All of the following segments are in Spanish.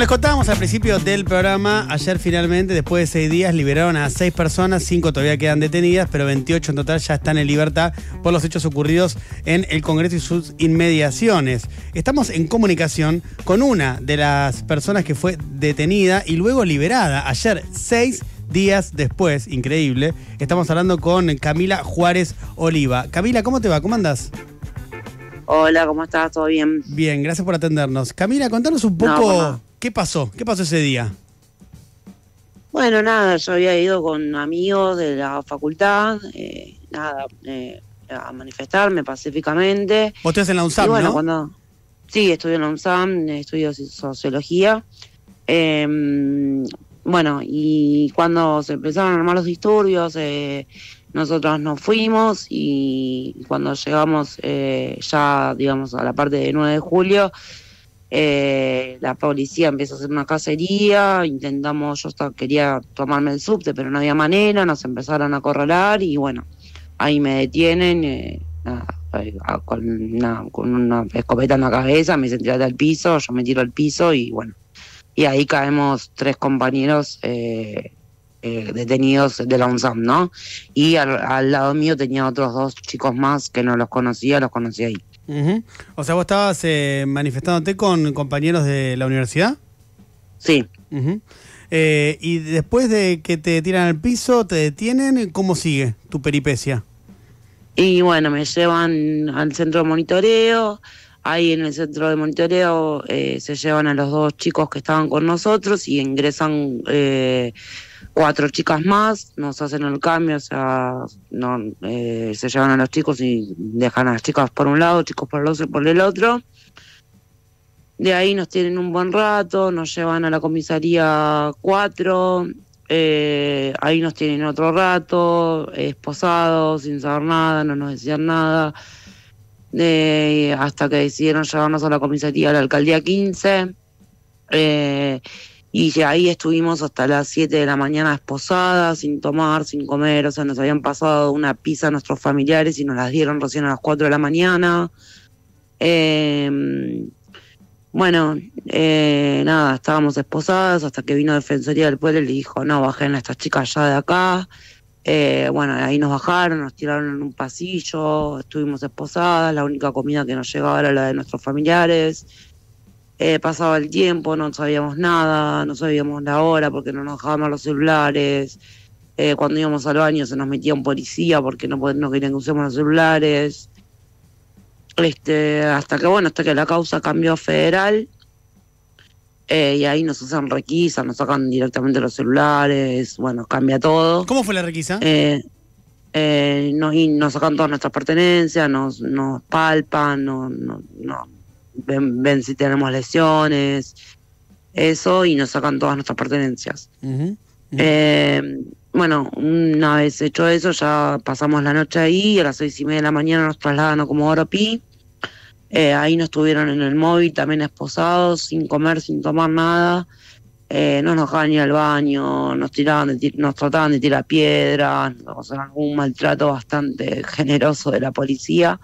les contábamos al principio del programa, ayer finalmente, después de seis días, liberaron a seis personas, cinco todavía quedan detenidas, pero 28 en total ya están en libertad por los hechos ocurridos en el Congreso y sus inmediaciones. Estamos en comunicación con una de las personas que fue detenida y luego liberada ayer, seis días después, increíble. Estamos hablando con Camila Juárez Oliva. Camila, ¿cómo te va? ¿Cómo andas Hola, ¿cómo estás? ¿Todo bien? Bien, gracias por atendernos. Camila, contanos un poco ¿Qué pasó? ¿Qué pasó ese día? Bueno, nada, yo había ido con amigos de la facultad, eh, nada, eh, a manifestarme pacíficamente. ¿Vos estás en la UNSAM, ¿no? sí, estudio en la UNSAM, estudio sociología. Em, bueno, y cuando se empezaron a armar los disturbios, eh, nosotros nos fuimos y cuando llegamos ya, digamos, a la parte de 9 de julio, eh, la policía empieza a hacer una cacería, intentamos, yo quería tomarme el subte, pero no había manera, nos empezaron a acorralar y bueno, ahí me detienen eh, con, una, escopeta en la cabeza, me sentí al piso, yo me tiro al piso y bueno, y ahí caemos tres compañeros eh, eh, detenidos de la UNSAM, ¿no? Y al lado mío tenía otros dos chicos más que no los conocía, los conocí ahí. O sea, vos estabas eh, manifestándote con compañeros de la universidad. Sí. Eh, y después de que te tiran al piso, te detienen, ¿cómo sigue tu peripecia? Y bueno, me llevan al centro de monitoreo. Ahí en el centro de monitoreo eh, se llevan a los dos chicos que estaban con nosotros y ingresan cuatro chicas más, nos hacen el cambio, o sea, no, eh, se llevan a los chicos y dejan a las chicas por un lado, chicos por el otro, por el otro. De ahí nos tienen un buen rato, nos llevan a la comisaría cuatro, eh, ahí nos tienen otro rato, esposados, sin saber nada, no nos decían nada, eh, hasta que decidieron llevarnos a la comisaría de la alcaldía 15. Eh, y ahí estuvimos hasta las 7 de la mañana esposadas, sin tomar, sin comer, o sea, nos habían pasado una pizza a nuestros familiares y nos las dieron recién a las 4 de la mañana. Em, bueno, eh, nada, estábamos esposadas hasta que vino Defensoría del Pueblo y le dijo, no, bajen a estas chicas ya de acá. Eh, bueno, ahí nos bajaron, nos tiraron en un pasillo, estuvimos esposadas, la única comida que nos llegaba era la de nuestros familiares eh, pasaba el tiempo, no sabíamos nada, no sabíamos la hora porque no nos dejaban los celulares. Eh, cuando íbamos al baño se nos metía un policía porque no, querían que usemos los celulares. Este, hasta que bueno, hasta que la causa cambió a federal eh, y ahí nos hacen requisas, nos sacan directamente los celulares, bueno, cambia todo. ¿Cómo fue la requisa? Eh, nos, nos sacan todas nuestras pertenencias, nos, nos palpan, no, no, no ven, si tenemos lesiones, eso, y nos sacan todas nuestras pertenencias. Eh, bueno, una vez hecho eso, ya pasamos la noche ahí, a las seis y media de la mañana nos trasladan a Comodoro Pi. Eh, ahí nos tuvieron en el móvil también esposados, sin comer, sin tomar nada. Eh, no nos dejaban ni al baño, nos tiraban nos trataban de tirar piedras, nos algún maltrato bastante generoso de la policía.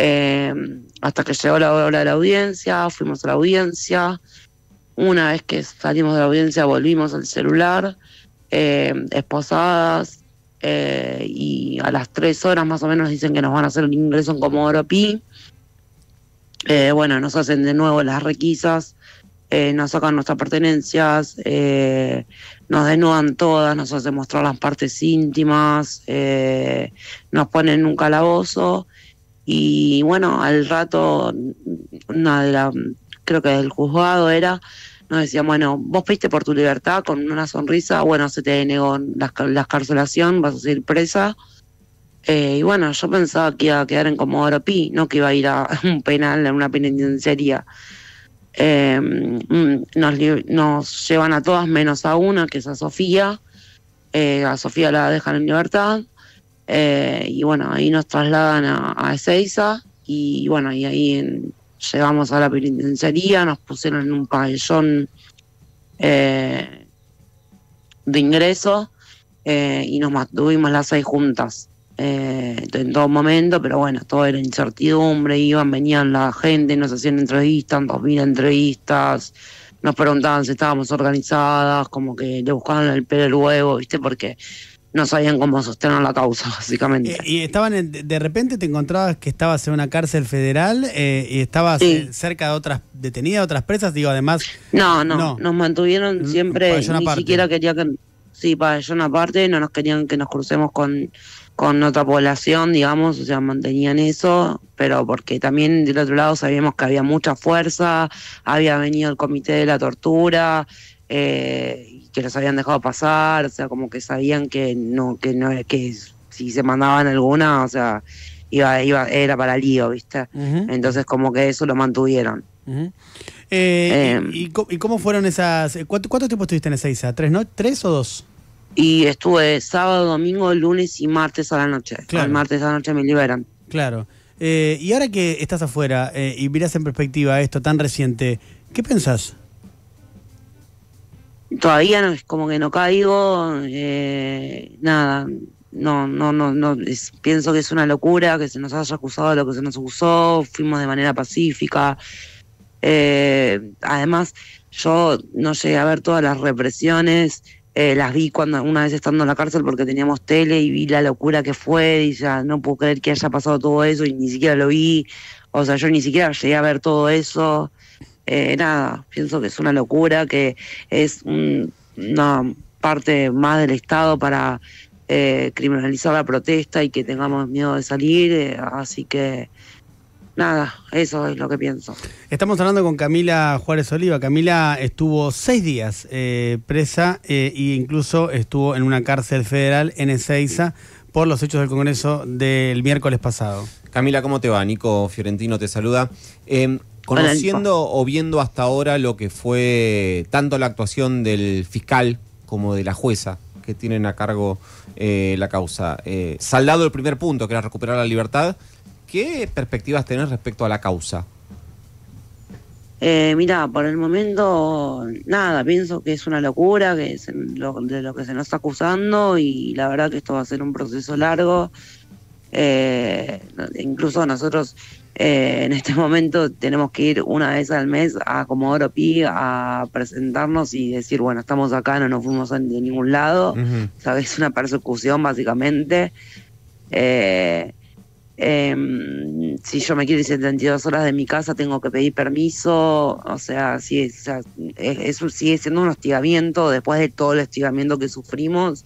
Em, hasta que llegó la hora de la audiencia, fuimos a la audiencia. Una vez que salimos de la audiencia volvimos al celular, em, esposadas, eh, y a las tres horas más o menos dicen que nos van a hacer un ingreso en Comodoro Pi. Eh, bueno, nos hacen de nuevo las requisas, eh, nos sacan nuestras pertenencias, nos desnudan todas, nos hacen mostrar las partes íntimas, nos ponen un calabozo y bueno, al rato, una creo que del juzgado era, nos decían, bueno, vos fuiste por tu libertad con una sonrisa, bueno, se te negó la, escarcelación, vas a ser presa. Eh, y bueno, yo pensaba que iba a quedar en Comodoro Pi, no que iba a ir a un penal, a una penitenciaría. Em, nos, llevan a todas menos a una, que es a Sofía. Eh, a Sofía la dejan en libertad. Eh, y bueno, ahí nos trasladan a, a Ezeiza y bueno, y ahí llegamos a la penitenciaría, nos pusieron en un pabellón eh, de ingreso eh, y nos mantuvimos las seis juntas en todo momento, pero bueno, todo era incertidumbre, iban, venían la gente, nos hacían entrevistas, nos mil entrevistas, nos preguntaban si estábamos organizadas, como que le buscaban el pelo el huevo, ¿viste? Porque no sabían cómo sostener la causa, básicamente. Eh, y, estaban, de repente te encontrabas que estabas en una cárcel federal eh, y estabas eh, cerca de otras detenidas, otras presas, digo, además... No, no, nos mantuvieron mm, siempre, ni siquiera quería que... Sí, una parte, no nos querían que nos crucemos con, con otra población, digamos, o sea, mantenían eso, pero porque también del otro lado sabíamos que había mucha fuerza, había venido el comité de la tortura, eh, que los habían dejado pasar, o sea, como que sabían que no, que no, que si se mandaban alguna, o sea, iba, iba, era para lío, ¿viste? Entonces como que eso lo mantuvieron. Eh, em. y, cómo fueron esas? Eh, ¿Cuántos tiempos estuviste en Ezeiza? ¿Tres, no? ¿Tres o dos? Y estuve sábado, domingo, lunes y martes a la noche. Claro. El martes a la noche me liberan. Claro. y ahora que estás afuera y miras en perspectiva esto tan reciente, ¿qué pensás? todavía no es como que no caigo, eh, nada, no, no, no, no pienso que es una locura que se nos haya acusado de lo que se nos acusó, fuimos de manera pacífica. Eh, además, yo no llegué a ver todas las represiones, eh, las vi cuando una vez estando en la cárcel porque teníamos tele y vi la locura que fue y ya no puedo creer que haya pasado todo eso y ni siquiera lo vi, o sea, yo ni siquiera llegué a ver todo eso. Eh, nada, pienso que es una locura, que es una parte más del Estado para eh, criminalizar la protesta y que tengamos miedo de salir, eh, así que nada, eso es lo que pienso. Estamos hablando con Camila Juárez Oliva. Camila estuvo seis días presa e incluso estuvo en una cárcel federal en Ezeiza por los hechos del Congreso del miércoles pasado. Camila, ¿cómo te va? Nico Fiorentino te saluda. Conociendo o viendo hasta ahora lo que fue tanto la actuación del fiscal como de la jueza que tienen a cargo eh, la causa, eh, saldado el primer punto, que era recuperar la libertad, ¿qué perspectivas tenés respecto a la causa? Eh, mira, por el momento nada, pienso que es una locura que de lo que se nos está acusando y la verdad que esto va a ser un proceso largo. Eh, incluso nosotros eh, en este momento tenemos que ir una vez al mes a Comodoro Pi a presentarnos y decir, bueno, estamos acá, no nos fuimos de ningún lado. es una persecución básicamente. Eh, em, si yo me quiero ir 72 horas de mi casa, tengo que pedir permiso. O sea, sí, o sea, eso sigue siendo un hostigamiento después de todo el hostigamiento que sufrimos.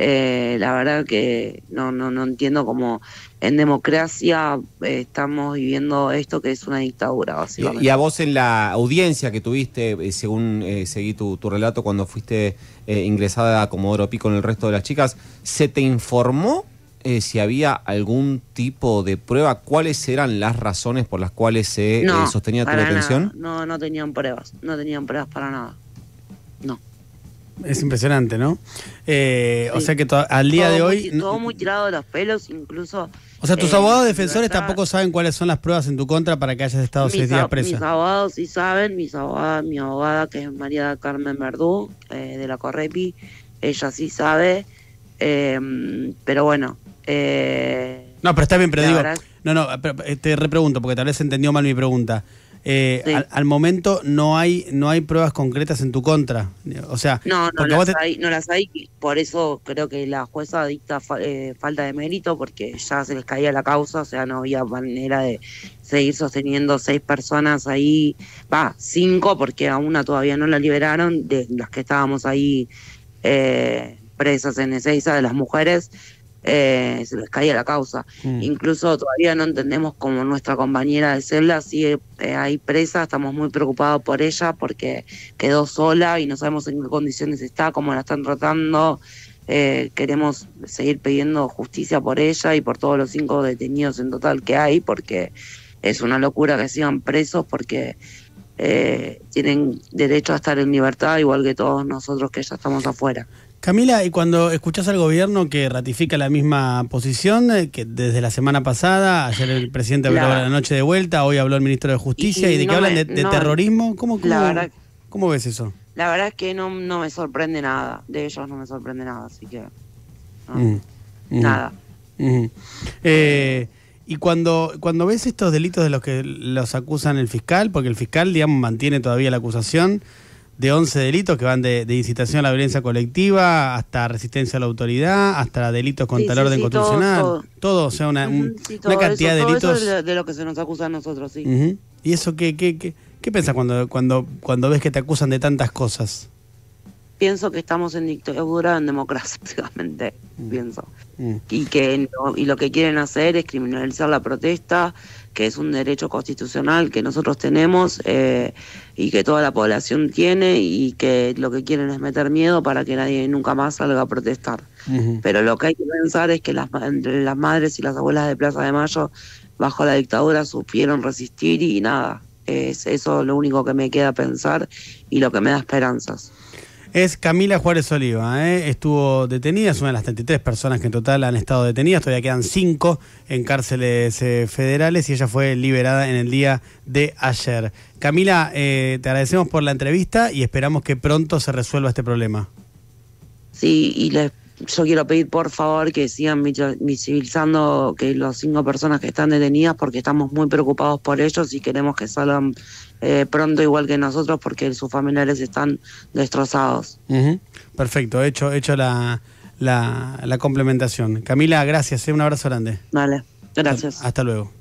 Eh, la verdad que no, no, no entiendo cómo en democracia eh, estamos viviendo esto que es una dictadura, básicamente. Y, a vos en la audiencia que tuviste, eh, según seguí tu, relato cuando fuiste ingresada a Comodoro Pi con el resto de las chicas, ¿se te informó si había algún tipo de prueba? ¿Cuáles eran las razones por las cuales se sostenía tu detención? No, no tenían pruebas, no tenían pruebas para nada. No. Es impresionante, ¿no? Eh, O sea que al día de hoy... todo muy tirado de los pelos, incluso... O sea, tus eh, abogados defensores tampoco saben cuáles son las pruebas en tu contra para que hayas estado seis días presa. Mis abogados sí saben, mis mi abogada que es María Carmen Verdú, eh, de la Correpi, ella sí sabe, em, pero bueno... Eh, no, pero está bien, pero digo... no, no, pero eh, te repregunto, porque tal vez entendió mal mi pregunta. Eh, al, momento no hay no hay pruebas concretas en tu contra. O sea, no, no, las, hay, por eso creo que la jueza dicta eh, falta de mérito porque ya se les caía la causa, o sea, no había manera de seguir sosteniendo seis personas ahí, va, cinco porque a una todavía no la liberaron de las que estábamos ahí eh, presas en Ezeiza de las mujeres eh, se les caía la causa. Mm. Incluso todavía no entendemos cómo nuestra compañera de celda sigue eh, ahí presa, estamos muy preocupados por ella porque quedó sola y no sabemos en qué condiciones está, cómo la están tratando. Eh, queremos seguir pidiendo justicia por ella y por todos los cinco detenidos en total que hay, porque es una locura que sigan presos, porque tienen derecho a estar en libertad, igual que todos nosotros que ya estamos afuera. Camila, y cuando escuchás al gobierno que ratifica la misma posición, eh, que desde la semana pasada, ayer el presidente habló la, la noche de vuelta, hoy habló el ministro de Justicia, y, de que hablan de, terrorismo, ¿cómo, ves eso? La verdad es que no, me sorprende nada, de ellos no me sorprende nada, así que... Mm, mm, nada. Mm. Eh, y cuando, cuando ves estos delitos de los que los acusan el fiscal, porque el fiscal, digamos, mantiene todavía la acusación, de 11 delitos que van de, incitación a la violencia colectiva hasta resistencia a la autoridad, hasta delitos contra el orden constitucional. Todo, o sea, una, cantidad de delitos. de lo que se nos acusa a nosotros, sí. ¿Y eso qué, qué, qué, qué piensas cuando, cuando, cuando ves que te acusan de tantas cosas? pienso que estamos en dictadura en democracia, básicamente, mm. pienso. Mm. Y que y lo que quieren hacer es criminalizar la protesta, que es un derecho constitucional que nosotros tenemos eh, y que toda la población tiene y que lo que quieren es meter miedo para que nadie nunca más salga a protestar. Pero lo que hay que pensar es que las, entre las madres y las abuelas de Plaza de Mayo bajo la dictadura supieron resistir y nada. Es eso lo único que me queda pensar y lo que me da esperanzas. Es Camila Juárez Oliva, ¿eh? estuvo detenida, es una de las 33 personas que en total han estado detenidas, todavía quedan 5 en cárceles eh, federales y ella fue liberada en el día de ayer. Camila, eh, te agradecemos por la entrevista y esperamos que pronto se resuelva este problema. Sí, y la yo quiero pedir por favor que sigan visibilizando que los cinco personas que están detenidas porque estamos muy preocupados por ellos y queremos que salgan eh, pronto igual que nosotros porque sus familiares están destrozados. Perfecto, hecho, hecho la, la, complementación. Camila, gracias, eh, un abrazo grande. Vale, gracias. hasta luego.